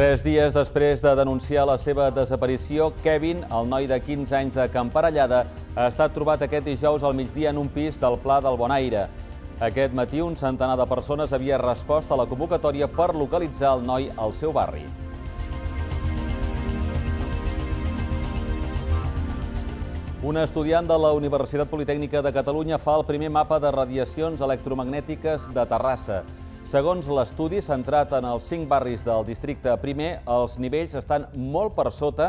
Tres dies després de denunciar la seva desaparició, Kevin, el noi de 15 anys de Camparellada, ha estat trobat aquest dijous al migdia en un pis del Pla del Bonaire. Aquest matí, un centenar de persones havia respost a la convocatòria per localitzar el noi al seu barri. Un estudiant de la Universitat Politècnica de Catalunya fa el primer mapa de radiacions electromagnètiques de Terrassa. Segons l'estudi, centrat en els cinc barris del districte primer, els nivells estan molt per sota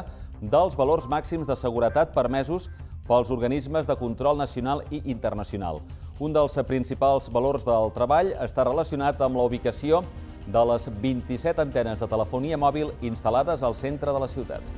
dels valors màxims de seguretat permesos pels organismes de control nacional i internacional. Un dels principals valors del treball està relacionat amb la ubicació de les 27 antenes de telefonia mòbil instal·lades al centre de la ciutat.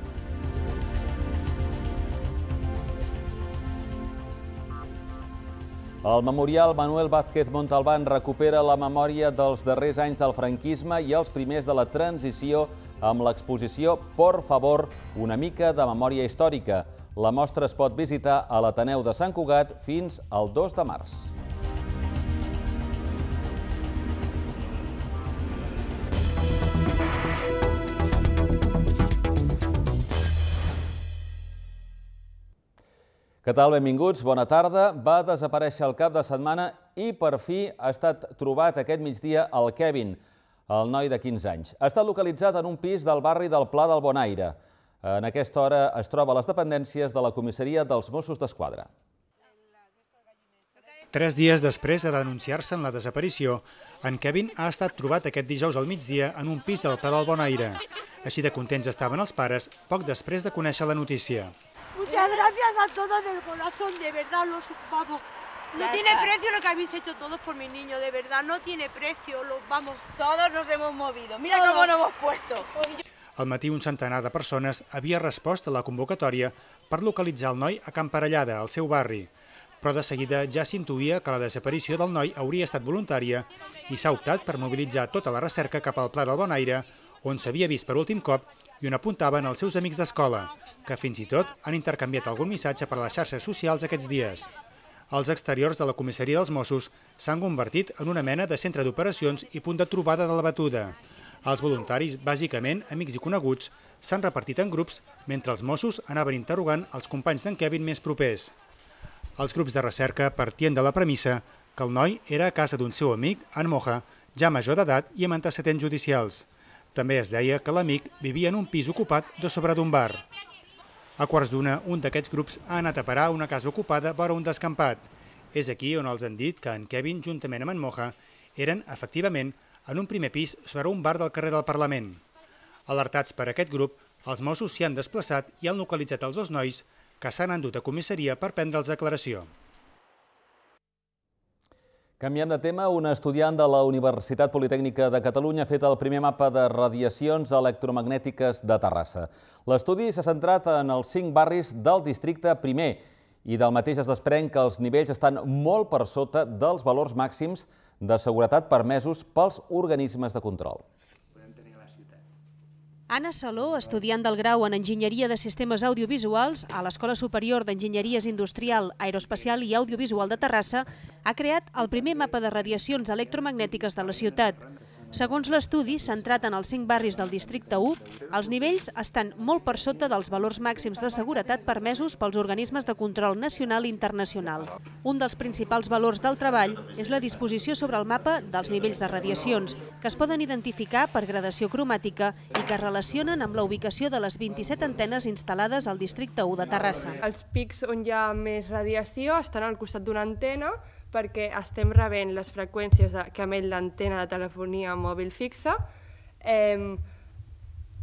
El memorial Manuel Vázquez Montalbán recupera la memòria dels darrers anys del franquisme i els primers de la transició amb l'exposició Por favor, una mica de memòria històrica. La mostra es pot visitar a l'Ateneu de Sant Cugat fins al 2 de març. Què tal? Benvinguts, bona tarda. Va desaparèixer el cap de setmana i per fi ha estat trobat aquest migdia el Kevin, el noi de 15 anys. Ha estat localitzat en un pis del barri del Pla del Bonaire. En aquesta hora es troba a les dependències de la comissaria dels Mossos d'Esquadra. Tres dies després de denunciar-se en la desaparició, en Kevin ha estat trobat aquest dijous al migdia en un pis del Pla del Bonaire. Així de contents estaven els pares poc després de conèixer la notícia. Muchas eh. gracias a todos del corazón, de verdad, los vamos. No gracias. tiene precio lo que habéis hecho todos por mis niños, de verdad, no tiene precio, los vamos. Todos nos hemos movido, mira todos. cómo nos hemos puesto. Al matí un centenar de persones havia respost a la convocatòria per localitzar el noi a Can Parellada, al seu barri, però de seguida ja s'intuïa que la desaparició del noi hauria estat voluntària i s'ha optat per mobilitzar tota la recerca cap al Pla del Bonaire, on s'havia vist per últim cop i on apuntaven els seus amics d'escola, que fins i tot han intercanviat algun missatge per a les xarxes socials aquests dies. Els exteriors de la comissaria dels Mossos s'han convertit en una mena de centre d'operacions i punt de trobada de la batuda. Els voluntaris, bàsicament amics i coneguts, s'han repartit en grups mentre els Mossos anaven interrogant els companys d'en Kevin més propers. Els grups de recerca partien de la premissa que el noi era a casa d'un seu amic, en Moja, ja major d'edat i amb antecedents judicials. També es deia que l'amic vivia en un pis ocupat de sobre d'un bar. A quarts d'una, un d'aquests grups ha anat a parar una casa ocupada per un descampat. És aquí on els han dit que en Kevin, juntament amb en Moja, eren, efectivament, en un primer pis sobre un bar del carrer del Parlament. Alertats per aquest grup, els Mossos s'hi han desplaçat i han localitzat els dos nois que s'han endut a comissaria per prendre'ls declaració. Canviant de tema. Un estudiant de la Universitat Politècnica de Catalunya ha fet el primer mapa de radiacions electromagnètiques de Terrassa. L'estudi s'ha centrat en els cinc barris del districte primer i del mateix es desprèn que els nivells estan molt per sota dels valors màxims de seguretat permesos pels organismes de control. Anna Saló, estudiant del grau en Enginyeria de Sistemes Audiovisuals a l'Escola Superior d'Enginyeries Industrial, Aeroespacial i Audiovisual de Terrassa, ha creat el primer mapa de radiacions electromagnètiques de la ciutat. Segons l'estudi, centrat en els cinc barris del districte 1, els nivells estan molt per sota dels valors màxims de seguretat permesos pels organismes de control nacional i internacional. Un dels principals valors del treball és la disposició sobre el mapa dels nivells de radiacions, que es poden identificar per gradació cromàtica i que es relacionen amb la ubicació de les 27 antenes instal·lades al districte 1 de Terrassa. Els pics on hi ha més radiació estan al costat d'una antena, perquè estem rebent les freqüències de, que emet l'antena de telefonia mòbil fixa, eh,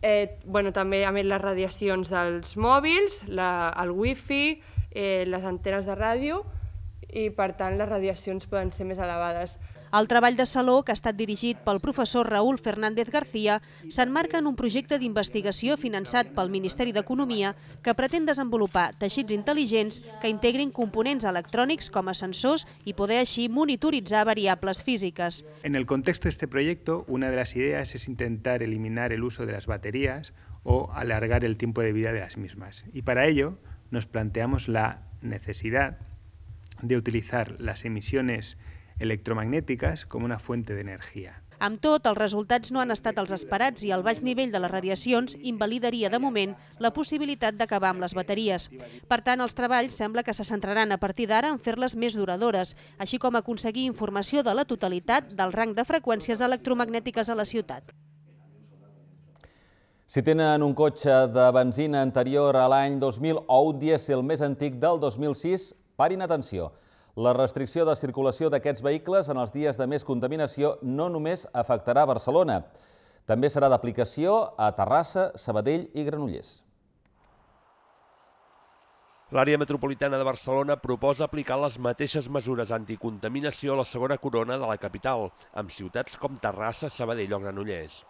eh, bueno, també emet les radiacions dels mòbils, la, el wifi, eh, les antenes de ràdio, i per tant les radiacions poden ser més elevades. El treball de Saló, que ha estat dirigit pel professor Raül Fernández García, s'enmarca en un projecte d'investigació finançat pel Ministeri d'Economia que pretén desenvolupar teixits intel·ligents que integrin components electrònics com a sensors i poder així monitoritzar variables físiques. En el context d'aquest projecte, una de les idees és intentar eliminar el de les bateries o alargar el temps de vida de les mateixes. I per a això nos planteamos la necessitat de les emissions electromagnètiques com una fuente d'energia. Amb tot, els resultats no han estat els esperats i el baix nivell de les radiacions invalidaria de moment la possibilitat d'acabar amb les bateries. Per tant, els treballs sembla que se centraran a partir d'ara en fer-les més duradores, així com aconseguir informació de la totalitat del rang de freqüències electromagnètiques a la ciutat. Si tenen un cotxe de benzina anterior a l'any 2000 o un dièsel més antic del 2006, parin atenció. La restricció de circulació d'aquests vehicles en els dies de més contaminació no només afectarà Barcelona, també serà d'aplicació a Terrassa, Sabadell i Granollers. L'àrea metropolitana de Barcelona proposa aplicar les mateixes mesures anticontaminació a la segona corona de la capital, amb ciutats com Terrassa, Sabadell o Granollers.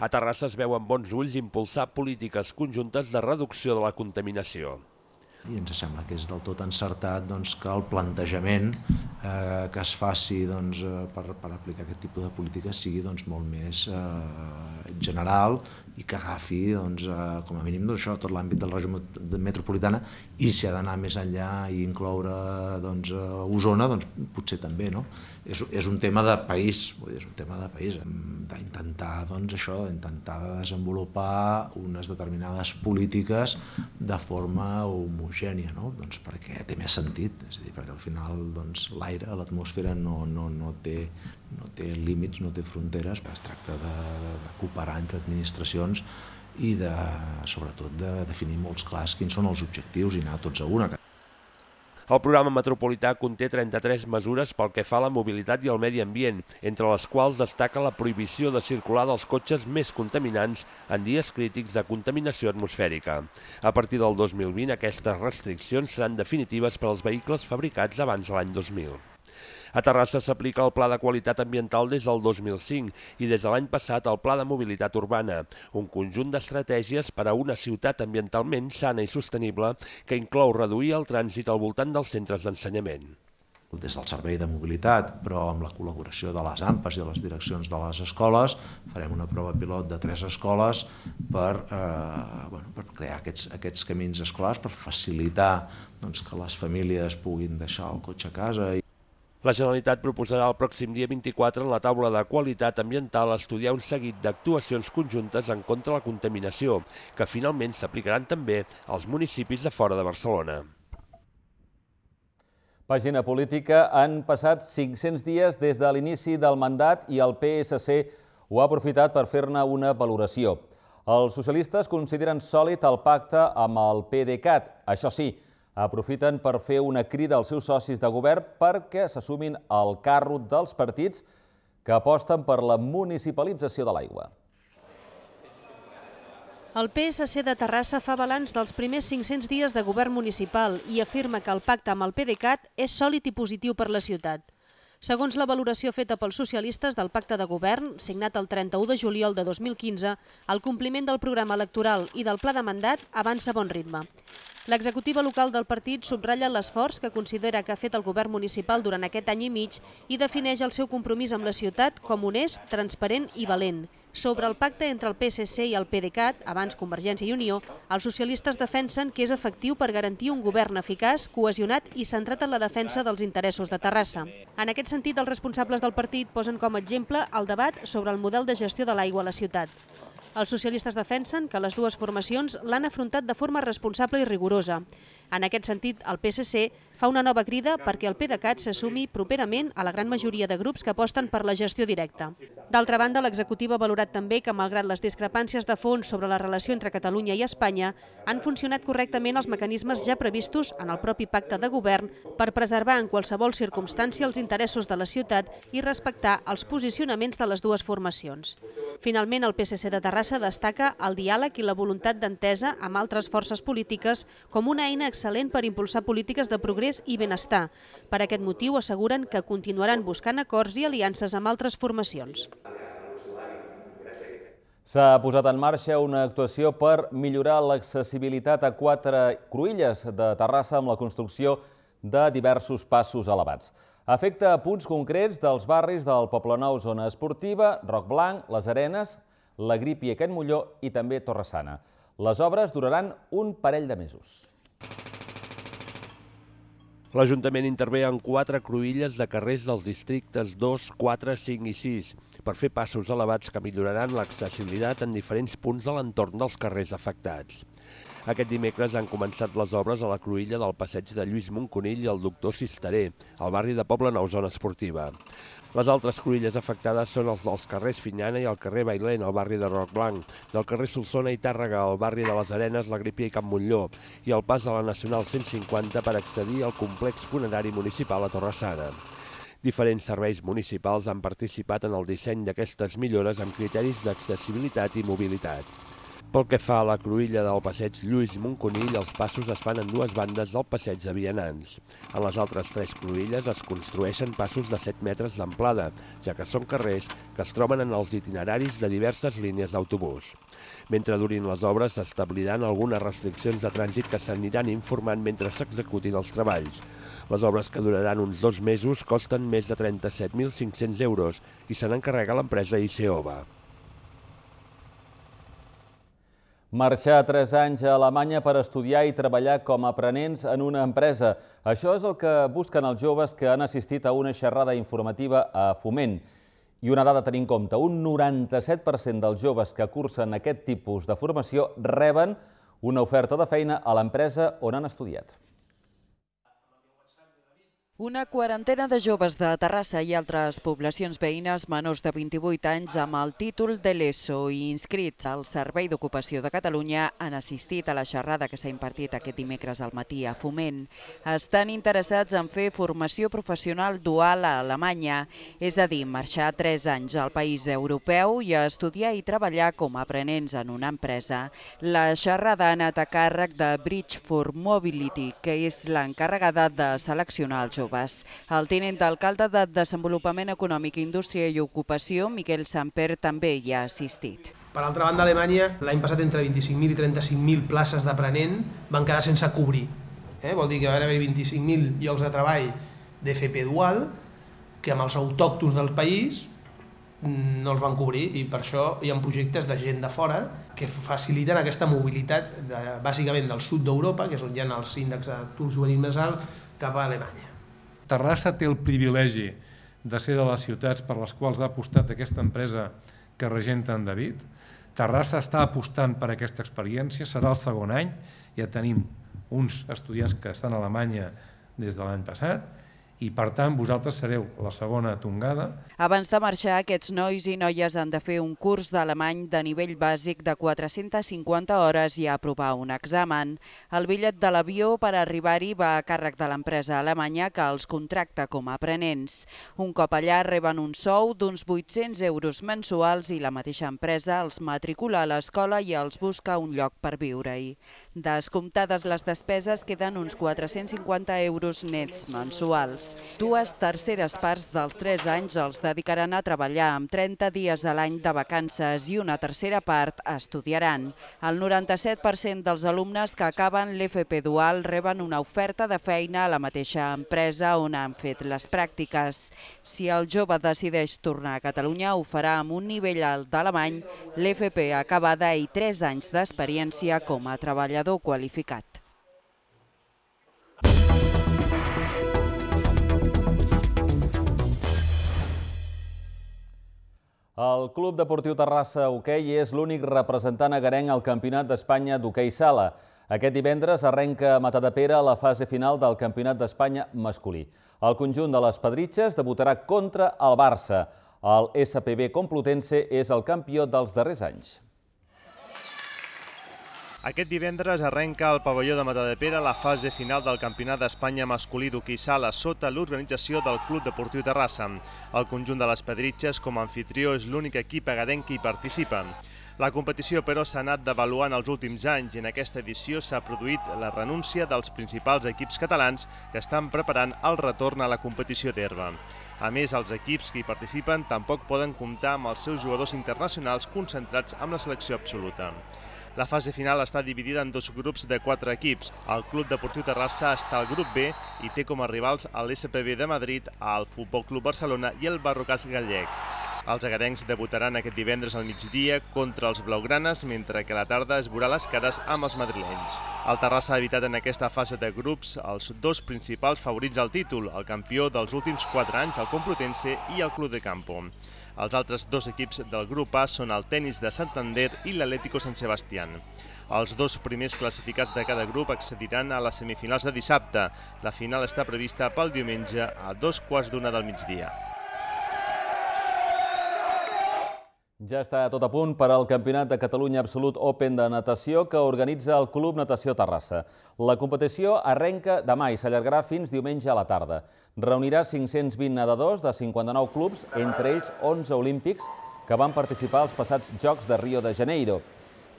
A Terrassa es veuen bons ulls impulsar polítiques conjuntes de reducció de la contaminació. I ens sembla que és del tot encertat doncs, que el plantejament eh, que es faci doncs, eh, per, per aplicar aquest tipus de política sigui doncs, molt més eh, general i que agafi doncs, eh, com a mínim doncs, això, tot l'àmbit de la regió metropolitana i si ha d'anar més enllà i incloure doncs, eh, Osona, doncs, potser també. No? És, és un tema de país, és un tema de país, d'intentar doncs, això, d'intentar desenvolupar unes determinades polítiques de forma homogènia, no? doncs perquè té més sentit, és a dir, perquè al final doncs, la l'aire a l'atmosfera no, no, no, té, no té límits, no té fronteres, es tracta de, de cooperar entre administracions i de, sobretot de definir molts clars quins són els objectius i anar tots a una. El programa metropolità conté 33 mesures pel que fa a la mobilitat i al medi ambient, entre les quals destaca la prohibició de circular dels cotxes més contaminants en dies crítics de contaminació atmosfèrica. A partir del 2020, aquestes restriccions seran definitives per als vehicles fabricats abans de l'any 2000. A Terrassa s'aplica el Pla de Qualitat Ambiental des del 2005 i des de l'any passat el Pla de Mobilitat Urbana, un conjunt d'estratègies per a una ciutat ambientalment sana i sostenible que inclou reduir el trànsit al voltant dels centres d'ensenyament des del Servei de Mobilitat, però amb la col·laboració de les AMPAs i de les direccions de les escoles, farem una prova pilot de tres escoles per, eh, bueno, per crear aquests, aquests camins escolars, per facilitar doncs, que les famílies puguin deixar el cotxe a casa. I... La Generalitat proposarà el pròxim dia 24 en la taula de qualitat ambiental estudiar un seguit d'actuacions conjuntes en contra la contaminació, que finalment s'aplicaran també als municipis de fora de Barcelona. Pàgina política. Han passat 500 dies des de l'inici del mandat i el PSC ho ha aprofitat per fer-ne una valoració. Els socialistes consideren sòlid el pacte amb el PDeCAT. Això sí, aprofiten per fer una crida als seus socis de govern perquè se sumin al carro dels partits que aposten per la municipalització de l'aigua. El PSC de Terrassa fa balanç dels primers 500 dies de govern municipal i afirma que el pacte amb el PDeCAT és sòlid i positiu per la ciutat. Segons la valoració feta pels socialistes del pacte de govern, signat el 31 de juliol de 2015, el compliment del programa electoral i del pla de mandat avança a bon ritme. L'executiva local del partit subratlla l'esforç que considera que ha fet el govern municipal durant aquest any i mig i defineix el seu compromís amb la ciutat com honest, transparent i valent. Sobre el pacte entre el PSC i el PDeCAT, abans Convergència i Unió, els socialistes defensen que és efectiu per garantir un govern eficaç, cohesionat i centrat en la defensa dels interessos de Terrassa. En aquest sentit, els responsables del partit posen com a exemple el debat sobre el model de gestió de l'aigua a la ciutat. Els socialistes defensen que les dues formacions l'han afrontat de forma responsable i rigorosa. En aquest sentit, el PSC fa una nova crida perquè el PDeCAT s'assumi properament a la gran majoria de grups que aposten per la gestió directa. D'altra banda, l'executiva ha valorat també que, malgrat les discrepàncies de fons sobre la relació entre Catalunya i Espanya, han funcionat correctament els mecanismes ja previstos en el propi pacte de govern per preservar en qualsevol circumstància els interessos de la ciutat i respectar els posicionaments de les dues formacions. Finalment, el PSC de Terrassa destaca el diàleg i la voluntat d'entesa amb altres forces polítiques com una eina excel·lent per impulsar polítiques de progrés progrés i benestar. Per aquest motiu asseguren que continuaran buscant acords i aliances amb altres formacions. S'ha posat en marxa una actuació per millorar l'accessibilitat a quatre cruïlles de Terrassa amb la construcció de diversos passos elevats. Afecta a punts concrets dels barris del Poblenou Zona Esportiva, Roc Blanc, Les Arenes, La Grip i Aquest Molló i també Torressana. Les obres duraran un parell de mesos. L'Ajuntament intervé en quatre cruïlles de carrers dels districtes 2, 4, 5 i 6 per fer passos elevats que milloraran l'accessibilitat en diferents punts de l'entorn dels carrers afectats. Aquest dimecres han començat les obres a la cruïlla del passeig de Lluís Monconill i el doctor Cisteré, al barri de Poble Nou Zona Esportiva. Les altres cruïlles afectades són els dels carrers Finyana i el carrer Bailén, al barri de Roc Blanc, del carrer Solsona i Tàrrega, al barri de les Arenes, la Gripia i Camp Montlló, i el pas de la Nacional 150 per accedir al complex funerari municipal a Torrassana. Diferents serveis municipals han participat en el disseny d'aquestes millores amb criteris d'accessibilitat i mobilitat. Pel que fa a la cruïlla del passeig Lluís Monconill, els passos es fan en dues bandes del passeig de Vianants. En les altres tres cruïlles es construeixen passos de 7 metres d'amplada, ja que són carrers que es troben en els itineraris de diverses línies d'autobús. Mentre durin les obres, s'establiran algunes restriccions de trànsit que s'aniran informant mentre s'executin els treballs. Les obres que duraran uns dos mesos costen més de 37.500 euros i se n'encarrega l'empresa ICOVA. Marxar tres anys a Alemanya per estudiar i treballar com a aprenents en una empresa. Això és el que busquen els joves que han assistit a una xerrada informativa a Foment. I una dada a tenir en compte, un 97% dels joves que cursen aquest tipus de formació reben una oferta de feina a l'empresa on han estudiat. Una quarantena de joves de Terrassa i altres poblacions veïnes menors de 28 anys amb el títol de l'ESO i inscrits al Servei d'Ocupació de Catalunya han assistit a la xerrada que s'ha impartit aquest dimecres al matí a Foment. Estan interessats en fer formació professional dual a Alemanya, és a dir, marxar 3 anys al país europeu i estudiar i treballar com a aprenents en una empresa. La xerrada ha anat a càrrec de Bridge for Mobility, que és l'encarregada de seleccionar els joves joves. El tinent d'alcalde de Desenvolupament Econòmic, Indústria i Ocupació, Miquel Samper, també hi ha assistit. Per altra banda, Alemanya l'any passat entre 25.000 i 35.000 places d'aprenent van quedar sense cobrir. Eh? Vol dir que van haver 25.000 llocs de treball d'FP dual que amb els autòctons del país mm, no els van cobrir i per això hi ha projectes de gent de fora que faciliten aquesta mobilitat de, bàsicament del sud d'Europa, que és on hi ha els índexs d'atur juvenil més alt, cap a Alemanya. Terrassa té el privilegi de ser de les ciutats per les quals ha apostat aquesta empresa que regenta en David. Terrassa està apostant per aquesta experiència, serà el segon any, ja tenim uns estudiants que estan a Alemanya des de l'any passat i per tant vosaltres sereu la segona tongada. Abans de marxar, aquests nois i noies han de fer un curs d'alemany de nivell bàsic de 450 hores i aprovar un examen. El bitllet de l'avió per arribar-hi va a càrrec de l'empresa alemanya que els contracta com a aprenents. Un cop allà reben un sou d'uns 800 euros mensuals i la mateixa empresa els matricula a l'escola i els busca un lloc per viure-hi. Descomptades les despeses queden uns 450 euros nets mensuals. Dues terceres parts dels tres anys els dedicaran a treballar amb 30 dies a l'any de vacances i una tercera part estudiaran. El 97% dels alumnes que acaben l'FP dual reben una oferta de feina a la mateixa empresa on han fet les pràctiques. Si el jove decideix tornar a Catalunya, ho farà amb un nivell alt d'alemany, l'FP acabada i 3 anys d'experiència com a treballador qualificat. El Club Deportiu Terrassa Hoquei és l'únic representant agarenc al Campionat d'Espanya d'Hoquei Sala. Aquest divendres arrenca a Matadepera la fase final del Campionat d'Espanya masculí. El conjunt de les Pedritxes debutarà contra el Barça. El SPB Complutense és el campió dels darrers anys. Aquest divendres arrenca al pavelló de Matadepera la fase final del Campionat d'Espanya masculí d'hoquei sala sota l'organització del Club Deportiu Terrassa. El conjunt de les Pedritxes com a anfitrió és l'únic equip agadenc que hi participa. La competició, però, s'ha anat devaluant els últims anys i en aquesta edició s'ha produït la renúncia dels principals equips catalans que estan preparant el retorn a la competició d'herba. A més, els equips que hi participen tampoc poden comptar amb els seus jugadors internacionals concentrats amb la selecció absoluta. La fase final està dividida en dos grups de quatre equips. El Club Deportiu Terrassa està al grup B i té com a rivals el SPB de Madrid, el Futbol Club Barcelona i el Barrocàs Gallec. Els agarencs debutaran aquest divendres al migdia contra els blaugranes, mentre que a la tarda es veurà les cares amb els madrilenys. El Terrassa ha evitat en aquesta fase de grups els dos principals favorits al títol, el campió dels últims 4 anys, el Complutense i el Club de Campo. Els altres dos equips del grup A són el tennis de Santander i l'Atlético San Sebastián. Els dos primers classificats de cada grup accediran a les semifinals de dissabte. La final està prevista pel diumenge a dos quarts d'una del migdia. Ja està tot a punt per al Campionat de Catalunya Absolut Open de Natació que organitza el Club Natació Terrassa. La competició arrenca demà i s'allargarà fins diumenge a la tarda. Reunirà 520 nedadors de 59 clubs, entre ells 11 olímpics, que van participar als passats Jocs de Rio de Janeiro.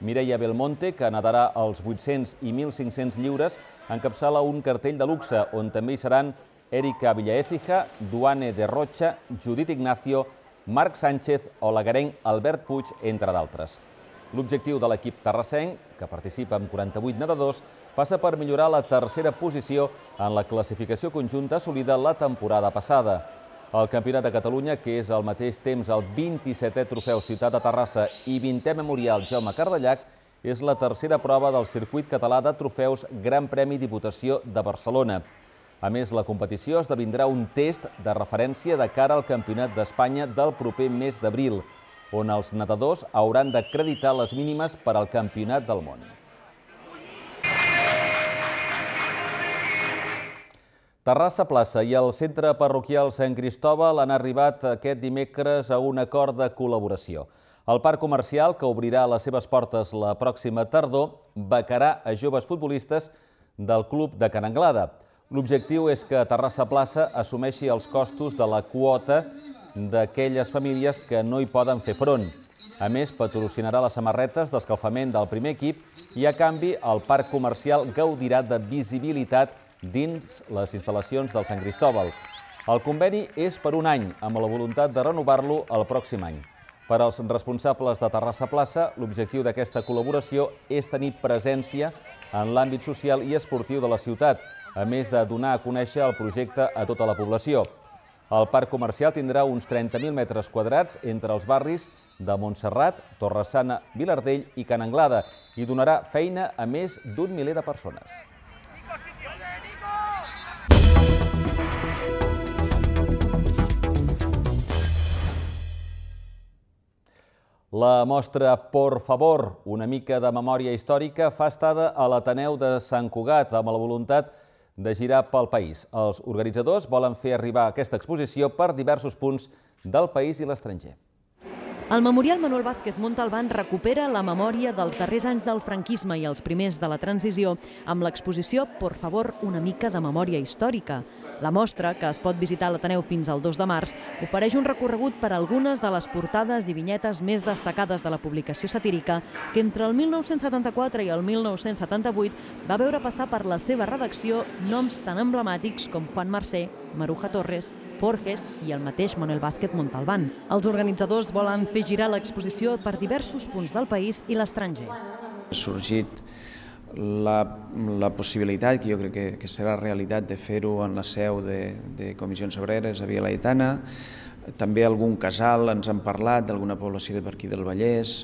Mireia Belmonte, que nedarà els 800 i 1.500 lliures, encapçala un cartell de luxe, on també hi seran Erika Villaécija, Duane de Rocha, Judit Ignacio, Marc Sánchez o l'agarenc Albert Puig, entre d'altres. L'objectiu de l'equip terrassenc, que participa amb 48 nedadors, passa per millorar la tercera posició en la classificació conjunta assolida la temporada passada. El Campionat de Catalunya, que és al mateix temps el 27è Trofeu Ciutat de Terrassa i 20è Memorial Jaume Cardellac, és la tercera prova del circuit català de trofeus Gran Premi Diputació de Barcelona. A més, la competició esdevindrà un test de referència de cara al Campionat d'Espanya del proper mes d'abril, on els nedadors hauran d'acreditar les mínimes per al Campionat del Món. Terrassa Plaça i el Centre Parroquial Sant Cristòbal han arribat aquest dimecres a un acord de col·laboració. El parc comercial, que obrirà les seves portes la pròxima tardor, becarà a joves futbolistes del club de Can Anglada. L'objectiu és que Terrassa Plaça assumeixi els costos de la quota d'aquelles famílies que no hi poden fer front. A més, patrocinarà les samarretes d'escalfament del primer equip i, a canvi, el parc comercial gaudirà de visibilitat dins les instal·lacions del Sant Cristòbal. El conveni és per un any, amb la voluntat de renovar-lo el pròxim any. Per als responsables de Terrassa Plaça, l'objectiu d'aquesta col·laboració és tenir presència en l'àmbit social i esportiu de la ciutat, a més de donar a conèixer el projecte a tota la població. El parc comercial tindrà uns 30.000 metres quadrats entre els barris de Montserrat, Torressana, Vilardell i Can Anglada i donarà feina a més d'un miler de persones. La mostra Por Favor, una mica de memòria històrica, fa estada a l'Ateneu de Sant Cugat amb la voluntat de de girar pel país. Els organitzadors volen fer arribar aquesta exposició per diversos punts del país i l'estranger. El Memorial Manuel Vázquez Montalbán recupera la memòria dels darrers anys del franquisme i els primers de la transició amb l'exposició Por favor, una mica de memòria històrica. La mostra, que es pot visitar a l'Ateneu fins al 2 de març, ofereix un recorregut per algunes de les portades i vinyetes més destacades de la publicació satírica que entre el 1974 i el 1978 va veure passar per la seva redacció noms tan emblemàtics com Juan Mercè, Maruja Torres, Forges i el mateix Manuel Vázquez Montalbán. Els organitzadors volen fer girar l'exposició per diversos punts del país i l'estranger. Ha sorgit la, la possibilitat, que jo crec que, que serà realitat, de fer-ho en la seu de, de Comissions Obreres a Via Laetana, també algun casal ens han parlat, d'alguna població de per aquí del Vallès,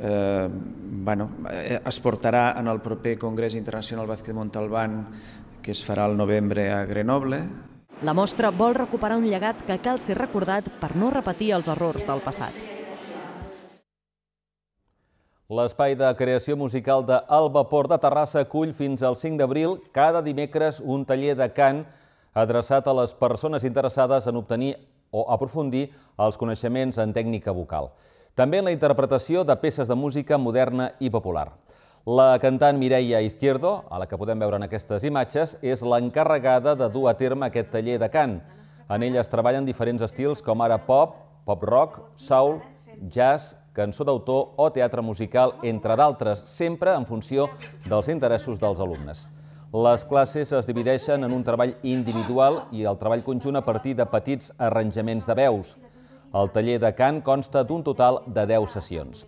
eh, bueno, eh, es portarà en el proper Congrés Internacional Vázquez Montalbán que es farà al novembre a Grenoble. La mostra vol recuperar un llegat que cal ser recordat per no repetir els errors del passat. L'espai de creació musical de El Vapor de Terrassa acull fins al 5 d'abril cada dimecres un taller de cant adreçat a les persones interessades en obtenir o aprofundir els coneixements en tècnica vocal. També en la interpretació de peces de música moderna i popular. La cantant Mireia Izquierdo, a la que podem veure en aquestes imatges, és l'encarregada de dur a terme aquest taller de cant. En ell es treballen diferents estils com ara pop, pop rock, soul, jazz cançó d'autor o teatre musical, entre d'altres, sempre en funció dels interessos dels alumnes. Les classes es divideixen en un treball individual i el treball conjunt a partir de petits arranjaments de veus. El taller de cant consta d'un total de 10 sessions.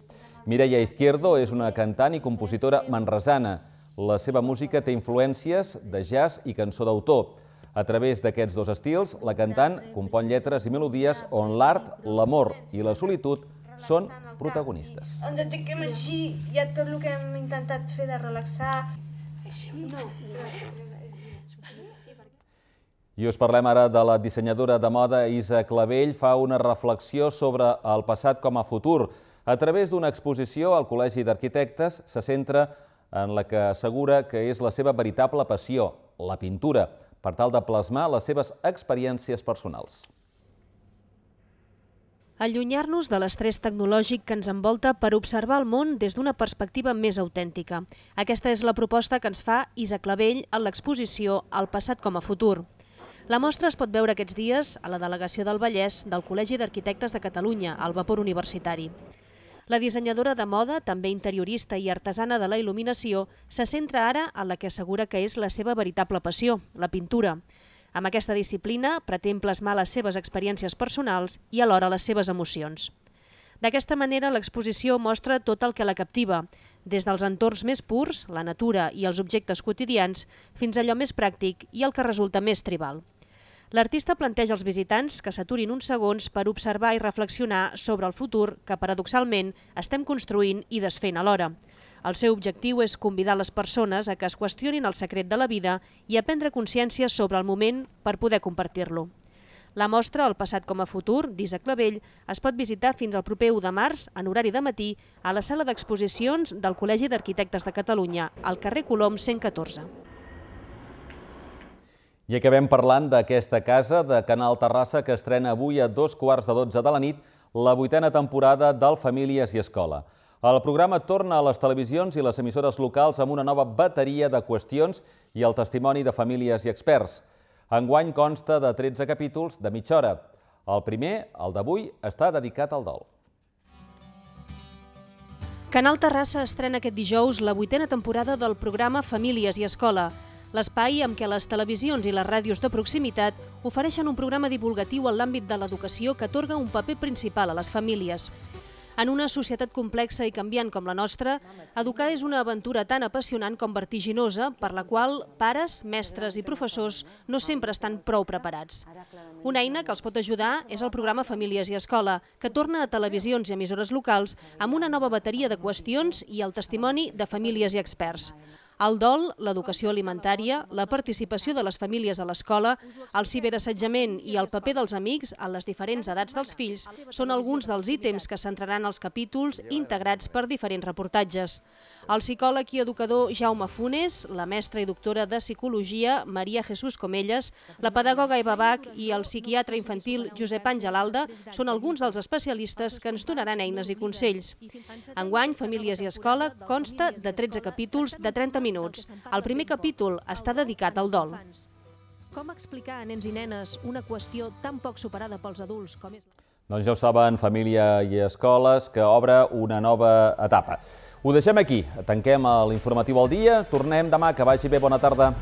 Mireia Izquierdo és una cantant i compositora manresana. La seva música té influències de jazz i cançó d'autor. A través d'aquests dos estils, la cantant compon lletres i melodies on l'art, l'amor i la solitud són protagonistes. Ens aixequem així, hi ha tot el que hem intentat fer de relaxar. No, i us parlem ara de la dissenyadora de moda Isa Clavell. Fa una reflexió sobre el passat com a futur. A través d'una exposició al Col·legi d'Arquitectes se centra en la que assegura que és la seva veritable passió, la pintura, per tal de plasmar les seves experiències personals. Allunyar-nos de l'estrès tecnològic que ens envolta per observar el món des d'una perspectiva més autèntica. Aquesta és la proposta que ens fa Isa Clavell en l'exposició El passat com a futur. La mostra es pot veure aquests dies a la delegació del Vallès del Col·legi d'Arquitectes de Catalunya, al Vapor Universitari. La dissenyadora de moda, també interiorista i artesana de la il·luminació, se centra ara en la que assegura que és la seva veritable passió, la pintura. Amb aquesta disciplina pretén plasmar les seves experiències personals i alhora les seves emocions. D'aquesta manera, l'exposició mostra tot el que la captiva, des dels entorns més purs, la natura i els objectes quotidians, fins allò més pràctic i el que resulta més tribal. L'artista planteja als visitants que s'aturin uns segons per observar i reflexionar sobre el futur que, paradoxalment, estem construint i desfent alhora. l'hora el seu objectiu és convidar les persones a que es qüestionin el secret de la vida i a prendre consciència sobre el moment per poder compartir-lo. La mostra El passat com a futur, d'Isa Clavell, es pot visitar fins al proper 1 de març, en horari de matí, a la sala d'exposicions del Col·legi d'Arquitectes de Catalunya, al carrer Colom 114. I acabem parlant d'aquesta casa de Canal Terrassa que estrena avui a dos quarts de dotze de la nit la vuitena temporada del Famílies i Escola. El programa torna a les televisions i les emissores locals amb una nova bateria de qüestions i el testimoni de famílies i experts. Enguany consta de 13 capítols de mitja hora. El primer, el d'avui, està dedicat al dol. Canal Terrassa estrena aquest dijous la vuitena temporada del programa Famílies i Escola, l'espai amb què les televisions i les ràdios de proximitat ofereixen un programa divulgatiu en l'àmbit de l'educació que atorga un paper principal a les famílies. En una societat complexa i canviant com la nostra, educar és una aventura tan apassionant com vertiginosa, per la qual pares, mestres i professors no sempre estan prou preparats. Una eina que els pot ajudar és el programa Famílies i Escola, que torna a televisions i emissores locals amb una nova bateria de qüestions i el testimoni de famílies i experts el dol, l'educació alimentària, la participació de les famílies a l'escola, el ciberassetjament i el paper dels amics a les diferents edats dels fills són alguns dels ítems que centraran els capítols integrats per diferents reportatges el psicòleg i educador Jaume Funes, la mestra i doctora de Psicologia Maria Jesús Comelles, la pedagoga Eva Bach i el psiquiatre infantil Josep Àngel Alda són alguns dels especialistes que ens donaran eines i consells. Enguany, Famílies i Escola consta de 13 capítols de 30 minuts. El primer capítol està dedicat al dol. Com explicar a nens i nenes una qüestió tan poc superada pels adults com és... Doncs ja ho saben, família i escoles, que obre una nova etapa. Ho deixem aquí. Tanquem l'informatiu al dia. Tornem demà. Que vagi bé. Bona tarda.